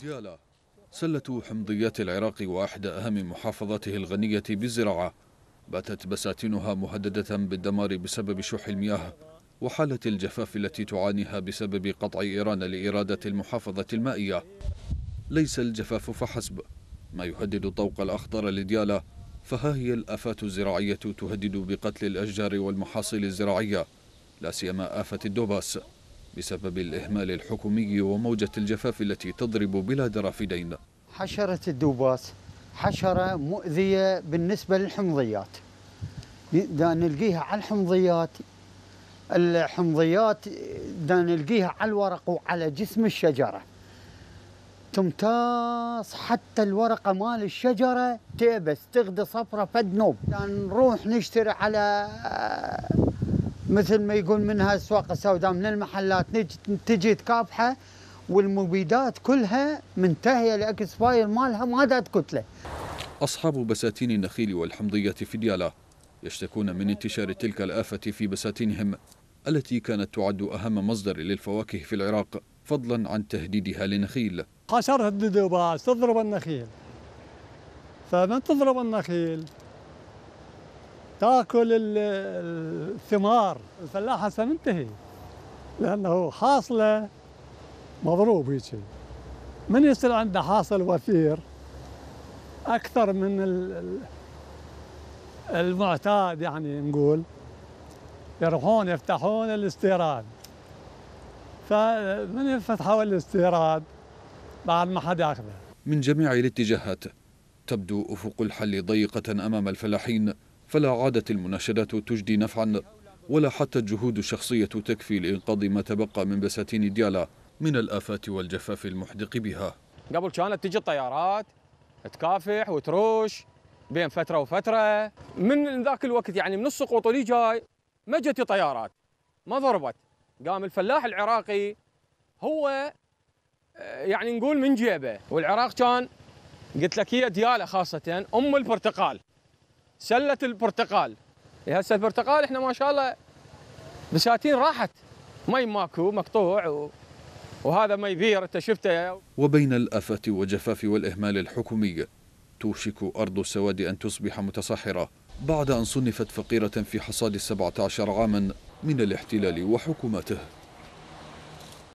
ديالا سلة حمضيات العراق وأحدى أهم محافظاته الغنية بالزراعة باتت بساتينها مهددة بالدمار بسبب شح المياه وحالة الجفاف التي تعانيها بسبب قطع إيران لإرادة المحافظة المائية ليس الجفاف فحسب ما يهدد الطوق الأخضر لديالا فها هي الآفات الزراعية تهدد بقتل الأشجار والمحاصيل الزراعية لا سيما آفة الدوباس بسبب الإهمال الحكومي وموجة الجفاف التي تضرب بلا رافدين حشرة الدوبات حشرة مؤذية بالنسبة للحمضيات دا نلقيها على الحمضيات الحمضيات دا نلقيها على الورق وعلى جسم الشجرة تمتاز حتى الورقة مال الشجرة تيبس تغدي صفرة فد نوب نروح نشتري على مثل ما يقول منها السواق السوداء من المحلات تجي تكافحه والمبيدات كلها منتهيه الاكسباير مالها ما دات كتله. اصحاب بساتين النخيل والحمضيه في ديالا يشتكون من انتشار تلك الافه في بساتينهم التي كانت تعد اهم مصدر للفواكه في العراق فضلا عن تهديدها للنخيل. قشرها الدباس تضرب النخيل. فمن تضرب النخيل تاكل الثمار الفلاحه سننتهي لانه حاصله مضروب هيك من يصير عنده حاصل وفير اكثر من المعتاد يعني نقول يروحون يفتحون الاستيراد فمن فتحوا الاستيراد بعد ما حد ياخذه من جميع الاتجاهات تبدو افق الحل ضيقه امام الفلاحين فلا عادت المناشدات تجدي نفعا ولا حتى الجهود الشخصية تكفي لإنقاذ ما تبقى من بساتين ديالا من الآفات والجفاف المحدق بها قبل كانت تجي الطيارات تكافح وتروش بين فترة وفترة من ذاك الوقت يعني من السقوط اللي جاي ما جت طيارات ما ضربت قام الفلاح العراقي هو آه، يعني نقول من جيبه والعراق كان قلت لك هي دياله خاصه ام البرتقال سله البرتقال هسه البرتقال احنا ما شاء الله بساتين راحت مي ماكو مقطوع و... وهذا ما يبير انت شفته وبين الافه والجفاف والاهمال الحكومي توشك ارض السواد ان تصبح متصحره بعد ان صنفت فقيره في حصاد 17 عاما من الاحتلال وحكومته